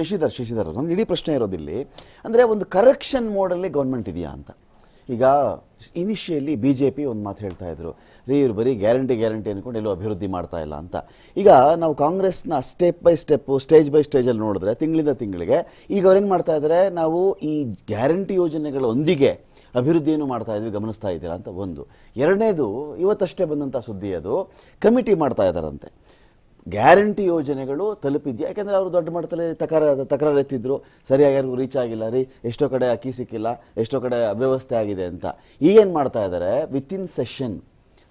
ಶಶಿಧರ್ ಶಶಿಧರ್ ನನ್ನ ಇಡೀ ಪ್ರಶ್ನೆ ಇರೋದಿಲ್ಲಿ ಅಂದರೆ ಒಂದು ಕರೆಕ್ಷನ್ ಮೋಡಲ್ಲಿ ಗೌರ್ಮೆಂಟ್ ಇದೆಯಾ ಅಂತ ಈಗ ಇನಿಷಿಯಲಿ ಬಿ ಜೆ ಪಿ ಒಂದು ಮಾತು ಹೇಳ್ತಾ ಇದ್ರು ರೀ ಇವ್ರು ಬರೀ ಗ್ಯಾರಂಟಿ ಗ್ಯಾರಂಟಿ ಅಂದ್ಕೊಂಡು ಎಲ್ಲೂ ಅಭಿವೃದ್ಧಿ ಮಾಡ್ತಾ ಇಲ್ಲ ಅಂತ ಈಗ ನಾವು ಕಾಂಗ್ರೆಸ್ನ step by step stage by ಸ್ಟೇಜಲ್ಲಿ ನೋಡಿದ್ರೆ ತಿಂಗಳಿಂದ ತಿಂಗಳಿಗೆ ಈಗ ಅವ್ರೇನು ಮಾಡ್ತಾ ಇದ್ದಾರೆ ನಾವು ಈ ಗ್ಯಾರಂಟಿ ಯೋಜನೆಗಳೊಂದಿಗೆ ಅಭಿವೃದ್ಧಿಯನ್ನು ಮಾಡ್ತಾ ಇದ್ವಿ ಗಮನಿಸ್ತಾ ಇದ್ದೀರಾ ಅಂತ ಒಂದು ಎರಡನೇದು ಇವತ್ತಷ್ಟೇ ಬಂದಂಥ ಸುದ್ದಿ ಅದು ಕಮಿಟಿ ಮಾಡ್ತಾ ಇದ್ದಾರಂತೆ ಗ್ಯಾರಂಟಿ ಯೋಜನೆಗಳು ತಲುಪಿದ್ಯಾ ಯಾಕೆಂದರೆ ಅವರು ದೊಡ್ಡ ಮಟ್ಟದಲ್ಲಿ ತಕರ ತಕರಾರು ಎತ್ತಿದ್ರು ಸರಿಯಾಗಿ ಯಾರಿಗೂ ರೀಚ್ ಆಗಿಲ್ಲ ರೀ ಎಷ್ಟೋ ಕಡೆ ಅಕ್ಕಿ ಸಿಕ್ಕಿಲ್ಲ ಎಷ್ಟೋ ಕಡೆ ಅವ್ಯವಸ್ಥೆ ಆಗಿದೆ ಅಂತ ಈಗೇನು ಮಾಡ್ತಾ ಇದ್ದಾರೆ ವಿತಿನ್ ಸೆಷನ್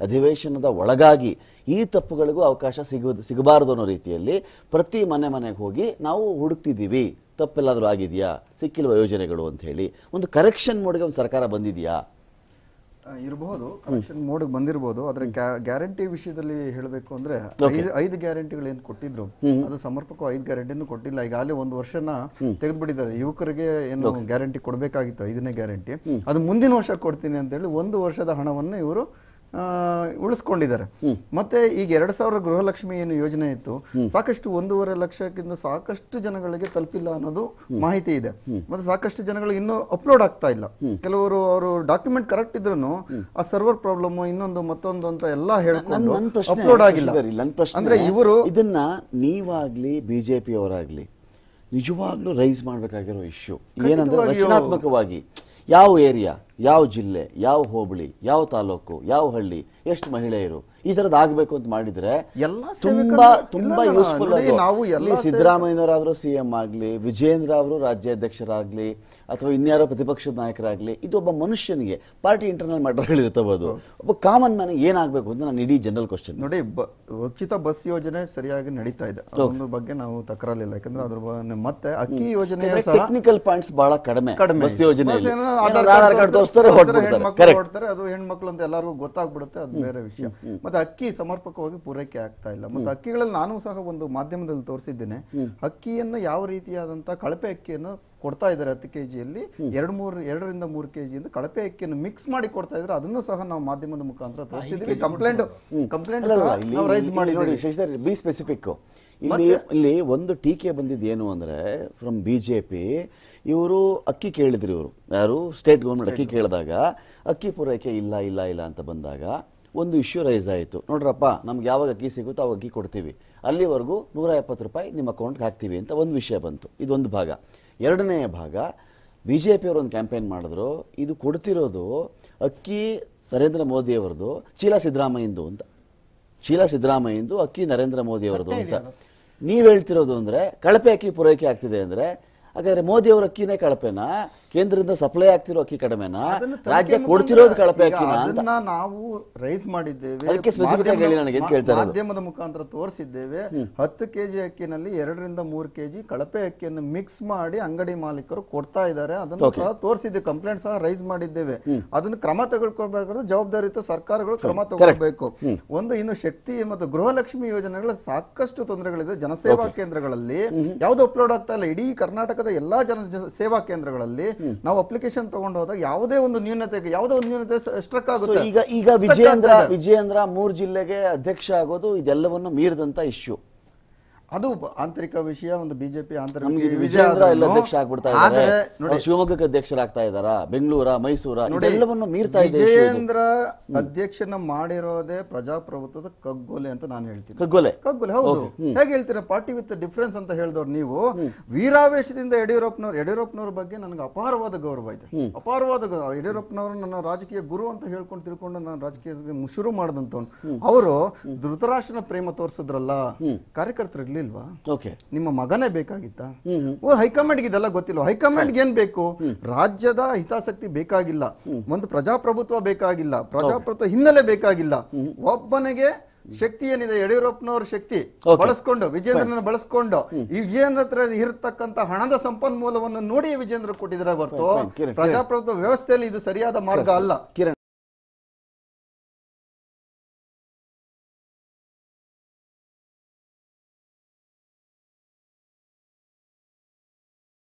ಅಧಿವೇಶನದ ಒಳಗಾಗಿ ಈ ತಪ್ಪುಗಳಿಗೂ ಅವಕಾಶ ಸಿಗೋದು ಸಿಗಬಾರ್ದು ಅನ್ನೋ ರೀತಿಯಲ್ಲಿ ಪ್ರತಿ ಮನೆ ಮನೆಗೆ ಹೋಗಿ ನಾವು ಹುಡುಕ್ತಿದ್ದೀವಿ ತಪ್ಪೆಲ್ಲಾದರೂ ಆಗಿದೆಯಾ ಸಿಕ್ಕಿಲ್ವ ಯೋಜನೆಗಳು ಅಂಥೇಳಿ ಒಂದು ಕರೆಕ್ಷನ್ ಮೋಡ್ಗೆ ಒಂದು ಸರ್ಕಾರ ಬಂದಿದೆಯಾ ಇರಬಹುದು ಕಲೆಕ್ಷನ್ ಮೋಡ್ಗೆ ಬಂದಿರಬಹುದು ಆದರೆ ಗ್ಯಾರಂಟಿ ವಿಷಯದಲ್ಲಿ ಹೇಳಬೇಕು ಅಂದ್ರೆ ಐದು ಗ್ಯಾರಂಟಿಗಳು ಏನು ಕೊಟ್ಟಿದ್ರು ಅದು ಸಮರ್ಪಕ ಐದು ಗ್ಯಾರಂಟಿನೂ ಕೊಟ್ಟಿಲ್ಲ ಈಗ ಅಲ್ಲೇ ಒಂದು ವರ್ಷನ ತೆಗೆದುಬಿಟ್ಟಿದ್ದಾರೆ ಯುವಕರಿಗೆ ಏನು ಗ್ಯಾರಂಟಿ ಕೊಡಬೇಕಾಗಿತ್ತು ಐದನೇ ಗ್ಯಾರಂಟಿ ಅದು ಮುಂದಿನ ವರ್ಷ ಕೊಡ್ತೀನಿ ಅಂತ ಹೇಳಿ ಒಂದು ವರ್ಷದ ಹಣವನ್ನು ಇವರು ಉಳಿಸ್ಕೊಂಡಿದ್ದಾರೆ ಮತ್ತೆ ಈಗ ಎರಡ್ ಸಾವಿರ ಗೃಹಲಕ್ಷ್ಮಿ ಏನು ಯೋಜನೆ ಇತ್ತು ಸಾಕಷ್ಟು ಒಂದೂವರೆ ಲಕ್ಷಕ್ಕಿಂತ ಸಾಕಷ್ಟು ಜನಗಳಿಗೆ ತಲುಪಿಲ್ಲ ಅನ್ನೋದು ಮಾಹಿತಿ ಇದೆ ಮತ್ತೆ ಸಾಕಷ್ಟು ಜನಗಳಿಗೆ ಇನ್ನೂ ಅಪ್ಲೋಡ್ ಆಗ್ತಾ ಇಲ್ಲ ಕೆಲವರು ಅವರು ಡಾಕ್ಯುಮೆಂಟ್ ಕರೆಕ್ಟ್ ಇದ್ರು ಆ ಸರ್ವರ್ ಪ್ರಾಬ್ಲಮ್ ಇನ್ನೊಂದು ಮತ್ತೊಂದು ಅಂತ ಎಲ್ಲ ಹೇಳ್ಕೊಂಡು ಅಪ್ಲೋಡ್ ಆಗಿಲ್ಲ ಅಂದ್ರೆ ಇವರು ಇದನ್ನ ನೀವಾಗ್ಲಿ ಬಿಜೆಪಿ ಅವರಾಗ್ಲಿ ನಿಜವಾಗ್ಲೂ ರೈಸ್ ಮಾಡಬೇಕಾಗಿರೋ ಇಶ್ಯೂ ಏನಂದ್ರೆ ರಚನಾತ್ಮಕವಾಗಿ ಯಾವ ಏರಿಯಾ ಯಾವ ಜಿಲ್ಲೆ ಯಾವ ಹೋಬಳಿ ಯಾವ ತಾಲೂಕು ಯಾವ ಹಳ್ಳಿ ಎಷ್ಟು ಮಹಿಳೆಯರು ಈ ತರದ್ ಆಗ್ಬೇಕು ಅಂತ ಮಾಡಿದ್ರೆ ತುಂಬಾ ಯೂಸ್ಫುಲ್ ನಾವು ಸಿದ್ದರಾಮಯ್ಯನವರಾದ್ರೂ ಸಿ ಎಂ ಆಗ್ಲಿ ವಿಜೇಂದ್ರ ಅವರು ರಾಜ್ಯಾಧ್ಯಕ್ಷರಾಗ್ಲಿ ಅಥವಾ ಇನ್ಯಾರೋ ಪ್ರತಿಪಕ್ಷದ ನಾಯಕರಾಗ್ಲಿ ಇದು ಒಬ್ಬ ಮನುಷ್ಯನಿಗೆ ಪಾರ್ಟಿ ಇಂಟರ್ನಲ್ ಮ್ಯಾಟರ್ಗಳಿರ್ತಬಹುದು ಒಬ್ಬ ಕಾಮನ್ ಮ್ಯಾನ್ ಏನಾಗಬೇಕು ಅಂತ ನಾನು ಇಡೀ ಜನರಲ್ ಕ್ವಶನ್ ನೋಡಿ ಉಚಿತ ಬಸ್ ಯೋಜನೆ ಸರಿಯಾಗಿ ನಡೀತಾ ಇದೆ ಬಗ್ಗೆ ನಾವು ತಕರಲಿಲ್ಲ ಯಾಕಂದ್ರೆ ಅದ್ರ ಮತ್ತೆ ಅಕ್ಕಿ ಯೋಜನೆ ಟೆಕ್ನಿಕಲ್ ಪಾಯಿಂಟ್ಸ್ ಬಹಳ ಕಡಿಮೆ ಬಸ್ ಯೋಜನೆ ಆಧಾರ್ ಹೆಣ್ಮಕ್ಳು ಹೊಡ್ತಾರೆ ಅದು ಹೆಣ್ಮಕ್ಳು ಅಂತ ಎಲ್ಲರಿಗೂ ಗೊತ್ತಾಗ್ಬಿಡುತ್ತೆ ಅದು ಬೇರೆ ವಿಷಯ ಮತ್ತೆ ಅಕ್ಕಿ ಸಮರ್ಪಕವಾಗಿ ಪೂರೈಕೆ ಆಗ್ತಾ ಇಲ್ಲ ಮತ್ತೆ ಅಕ್ಕಿಗಳಲ್ಲಿ ನಾನು ಸಹ ಒಂದು ಮಾಧ್ಯಮದಲ್ಲಿ ತೋರಿಸಿದ್ದೇನೆ ಅಕ್ಕಿಯನ್ನು ಯಾವ ರೀತಿಯಾದಂತಹ ಕಳಪೆ ಅಕ್ಕಿಯನ್ನು ಕೊಡ್ತಾ ಇದ್ದಾರೆ ಹತ್ತು ಕೆ ಜಿಯಲ್ಲಿ ಎರಡು ಮೂರು ಎರಡರಿಂದ ಮೂರು ಕೆ ಜಿಯಿಂದ ಕಳಪೆ ಅಕ್ಕಿಯನ್ನು ಮಿಕ್ಸ್ ಮಾಡಿ ಕೊಡ್ತಾ ಇದ್ದಾರೆ ಅದನ್ನು ಸಹ ನಾವು ಮಾಧ್ಯಮದ ಮುಖಾಂತರ ತೋರಿಸಿದ್ವಿ ಕಂಪ್ಲೇಂಟ್ ಕಂಪ್ಲೇಂಟ್ ರೈಸ್ ಮಾಡಿ ನೋಡಿ ಬಿ ಸ್ಪೆಸಿಫಿಕ್ ಇಲ್ಲಿ ಇಲ್ಲಿ ಒಂದು ಟೀಕೆ ಬಂದಿದ್ದು ಏನು ಅಂದರೆ ಫ್ರಮ್ ಬಿ ಜೆ ಪಿ ಇವರು ಅಕ್ಕಿ ಕೇಳಿದ್ರು ಇವರು ಯಾರು ಸ್ಟೇಟ್ ಗೌರ್ಮೆಂಟ್ ಅಕ್ಕಿ ಕೇಳಿದಾಗ ಅಕ್ಕಿ ಪೂರೈಕೆ ಇಲ್ಲ ಇಲ್ಲ ಇಲ್ಲ ಅಂತ ಬಂದಾಗ ಒಂದು ಇಶ್ಯೂ ರೈಸ್ ಆಯಿತು ನೋಡ್ರಪ್ಪ ನಮ್ಗೆ ಯಾವಾಗ ಅಕ್ಕಿ ಸಿಗುತ್ತೋ ಅವಾಗ ಅಕ್ಕಿ ಕೊಡ್ತೀವಿ ಅಲ್ಲಿವರೆಗೂ ನೂರ ಎಪ್ಪತ್ತು ರೂಪಾಯಿ ನಿಮ್ಮ ಅಕೌಂಟ್ಗೆ ಹಾಕ್ತೀವಿ ಅಂತ ಒಂದು ವಿಷಯ ಬಂತು ಇದೊಂದು ಭಾಗ ಎರಡನೆಯ ಭಾಗ ಬಿ ಜೆ ಪಿ ಅವರೊಂದು ಕ್ಯಾಂಪೇನ್ ಮಾಡಿದ್ರು ಇದು ಕೊಡ್ತಿರೋದು ಅಕ್ಕಿ ನರೇಂದ್ರ ಮೋದಿಯವರದು ಚೀಲ ಸಿದ್ದರಾಮಯ್ಯಂದು ಅಂತ ಚೀಲ ಸಿದ್ದರಾಮಯ್ಯಂದು ಅಕ್ಕಿ ನರೇಂದ್ರ ಮೋದಿಯವರದು ಅಂತ ನೀವು ಹೇಳ್ತಿರೋದು ಅಂದರೆ ಕಳಪೆ ಅಕ್ಕಿ ಪೂರೈಕೆ ಆಗ್ತಿದೆ ಅಂದರೆ ಹಾಗಾದ್ರೆ ಅವರ ಅಕ್ಕಿನೇ ಕಳಪೆನಾ ಕೇಂದ್ರದಿಂದ ಸಪ್ಲೈ ಆಗ್ತಿರೋ ಅಕ್ಕಿ ಕಡಿಮೆನಾ ರಾಜ್ಯ ಕೊಡ್ತಿರೋದು ಕಳಪೆ ಅದನ್ನ ನಾವು ರೈಸ್ ಮಾಡಿದ್ದೇವೆ ಮಾಧ್ಯಮದ ಮುಖಾಂತರ ತೋರಿಸಿದ್ದೇವೆ ಹತ್ತು ಕೆಜಿ ಅಕ್ಕಿನಲ್ಲಿ ಎರಡರಿಂದ ಮೂರು ಕೆಜಿ ಕಳಪೆ ಅಕ್ಕಿಯನ್ನು ಮಿಕ್ಸ್ ಮಾಡಿ ಅಂಗಡಿ ಮಾಲೀಕರು ಕೊಡ್ತಾ ಇದ್ದಾರೆ ಅದನ್ನು ಸಹ ತೋರಿಸಿದ್ದೇವೆ ಕಂಪ್ಲೇಂಟ್ ಸಹ ರೈಸ್ ಮಾಡಿದ್ದೇವೆ ಅದನ್ನು ಕ್ರಮ ತಗೊಳ್ಕೊಳ್ಬೇಕಾದ್ರೆ ಜವಾಬ್ದಾರಿಯುತ ಸರ್ಕಾರಗಳು ಕ್ರಮ ತಗೊಳ್ಬೇಕು ಒಂದು ಇನ್ನು ಶಕ್ತಿ ಮತ್ತು ಗೃಹಲಕ್ಷ್ಮಿ ಯೋಜನೆಗಳ ಸಾಕಷ್ಟು ತೊಂದರೆಗಳಿದೆ ಜನಸೇವಾ ಕೇಂದ್ರಗಳಲ್ಲಿ ಯಾವ್ದು ಅಪ್ಲೋಡ್ ಆಗ್ತಾ ಇಲ್ಲ ಇಡೀ ಕರ್ನಾಟಕ ಕರ್ನಾಟಕದ ಎಲ್ಲ ಜನ ಸೇವಾ ಕೇಂದ್ರಗಳಲ್ಲಿ ನಾವು ಅಪ್ಲಿಕೇಶನ್ ತಗೊಂಡು ಹೋದಾಗ ಯಾವುದೇ ಒಂದು ನ್ಯೂನತೆಗೆ ಯಾವುದೇ ಒಂದು ನ್ಯೂನತೆ ಸ್ಟ್ರಕ್ ಆಗುತ್ತೆ ಈಗ ಈಗ ವಿಜಯೇಂದ್ರ ವಿಜಯೇಂದ್ರ ಮೂರು ಜಿಲ್ಲೆಗೆ ಅಧ್ಯಕ್ಷ ಆಗೋದು ಇದೆಲ್ಲವನ್ನು ಮೀರಿದಂತ ಇಶ್ಯೂ ಅದು ಆಂತರಿಕ ವಿಷಯ ಒಂದು ಬಿಜೆಪಿ ಆಂತರಿಕ ಅಧ್ಯಕ್ಷ ಇದ್ದಾರೆ ನೋಡಿ ಶಿವಮೊಗ್ಗಕ್ಕೆ ಅಧ್ಯಕ್ಷರಾಗ್ತಾ ಇದ್ದಾರಾ ಬೆಂಗಳೂರ ಮೈಸೂರ ಎಲ್ಲವನ್ನು ಮೀರ್ತಾ ಇದೆ ವಿಜಯೇಂದ್ರ ಅಧ್ಯಕ್ಷನ ಮಾಡಿರೋದೇ ಪ್ರಜಾಪ್ರಭುತ್ವದ ಕಗ್ಗೊಲೆ ಅಂತ ನಾನು ಹೇಳ್ತೀನಿ ಕಗ್ಗೋಲೆ ಕಗ್ಗೋಲೆ ಹೌದು ಹೇಗೆ ಹೇಳ್ತೀರಾ ಪಾರ್ಟಿ ವಿತ್ ಡಿಫ್ರೆನ್ಸ್ ಅಂತ ಹೇಳಿದವ್ರು ನೀವು ವೀರಾವೇಶದಿಂದ ಯಡಿಯೂರಪ್ಪನವರು ಯಡಿಯೂರಪ್ಪನವ್ರ ಬಗ್ಗೆ ನನಗೆ ಅಪಾರವಾದ ಗೌರವ ಇದೆ ಅಪಾರವಾದ ಗೌರವ ಯಡಿಯೂರಪ್ಪನವರು ನನ್ನ ರಾಜಕೀಯ ಗುರು ಅಂತ ಹೇಳ್ಕೊಂಡು ತಿಳ್ಕೊಂಡು ನಾನು ರಾಜಕೀಯ ಶುರು ಮಾಡಿದಂತವನು ಅವರು ಧೃತರಾಷ್ಟ್ರನ ಪ್ರೇಮ ತೋರಿಸಿದ್ರಲ್ಲ ಕಾರ್ಯಕರ್ತರಲ್ಲಿ ನಿಮ್ಮ ಮಗನೇ ಬೇಕಾಗಿತ್ತಾ ಓ ಹೈಕಮಾಂಡ್ಗೆ ಇದೆಲ್ಲ ಗೊತ್ತಿಲ್ಲ ಹೈಕಮಾಂಡ್ಗೆ ಏನ್ ಬೇಕು ರಾಜ್ಯದ ಹಿತಾಸಕ್ತಿ ಬೇಕಾಗಿಲ್ಲ ಒಂದು ಪ್ರಜಾಪ್ರಭುತ್ವ ಬೇಕಾಗಿಲ್ಲ ಪ್ರಜಾಪ್ರಭುತ್ವ ಹಿನ್ನೆಲೆ ಬೇಕಾಗಿಲ್ಲ ಒಬ್ಬನಿಗೆ ಶಕ್ತಿ ಏನಿದೆ ಯಡಿಯೂರಪ್ಪನವ್ರ ಶಕ್ತಿ ಬಳಸ್ಕೊಂಡು ವಿಜೇಂದ್ರನ ಬಳಸ್ಕೊಂಡು ಈ ವಿಜೇಂದ್ರ ಹತ್ರ ಇರತಕ್ಕಂತ ಹಣದ ಸಂಪನ್ಮೂಲವನ್ನು ನೋಡಿ ವಿಜೇಂದ್ರ ಕೊಟ್ಟಿದ್ರೆ ಹೊರತು ಪ್ರಜಾಪ್ರಭುತ್ವ ವ್ಯವಸ್ಥೆಯಲ್ಲಿ ಇದು ಸರಿಯಾದ ಮಾರ್ಗ ಅಲ್ಲ